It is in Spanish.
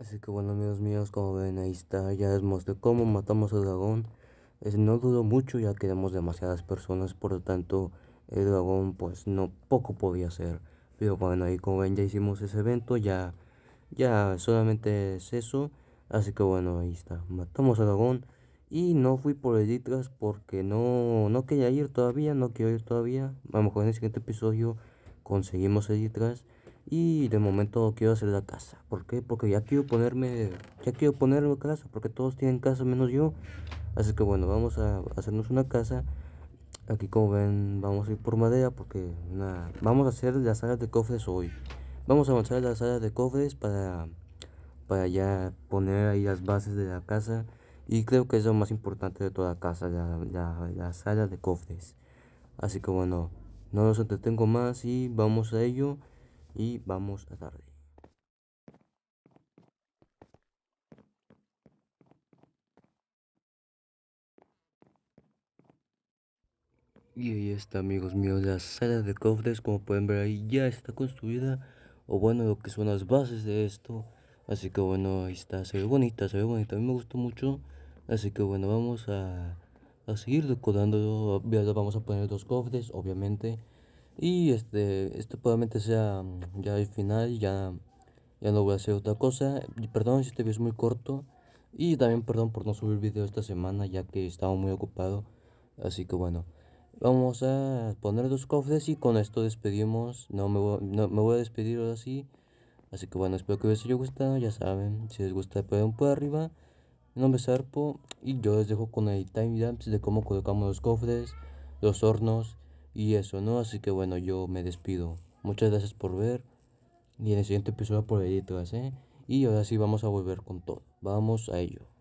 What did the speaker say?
Así que bueno amigos míos, como ven ahí está, ya les mostré cómo matamos al dragón. Es, eh, no dudo mucho ya quedamos demasiadas personas, por lo tanto el dragón pues no poco podía hacer. Pero bueno, ahí como ven ya hicimos ese evento, ya, ya solamente es eso. Así que bueno, ahí está, matamos al dragón. Y no fui por Editras porque no, no quería ir todavía, no quiero ir todavía. A lo mejor en el siguiente episodio conseguimos Editras y de momento quiero hacer la casa. ¿Por qué? Porque ya quiero ponerme. Ya quiero ponerme casa. Porque todos tienen casa menos yo. Así que bueno, vamos a hacernos una casa. Aquí como ven vamos a ir por madera porque nada. Vamos a hacer las salas de cofres hoy. Vamos a avanzar las salas de cofres para, para ya poner ahí las bases de la casa. Y creo que es lo más importante de toda casa, la, la, la sala de cofres. Así que bueno, no los entretengo más y vamos a ello y vamos a darle. Y ahí está amigos míos, la sala de cofres como pueden ver ahí ya está construida O bueno lo que son las bases de esto Así que bueno ahí está, se ve bonita, se ve bonita, a mí me gustó mucho Así que bueno vamos a, a seguir decorándolo, vamos a poner dos cofres obviamente y este, esto probablemente sea mm, ya el final, ya, ya no voy a hacer otra cosa. Perdón si este video es muy corto. Y también perdón por no subir video esta semana ya que estaba muy ocupado. Así que bueno, vamos a poner los cofres y con esto despedimos. No me voy, a despedir ahora sí. Así que bueno, espero que les haya gustado. Ya saben, si les gusta, pueden un por arriba. no nombre es y yo les dejo con el time de cómo colocamos los cofres, los hornos y eso, ¿no? Así que bueno, yo me despido. Muchas gracias por ver. Y en el siguiente episodio por ahí ¿eh? Y ahora sí vamos a volver con todo. Vamos a ello.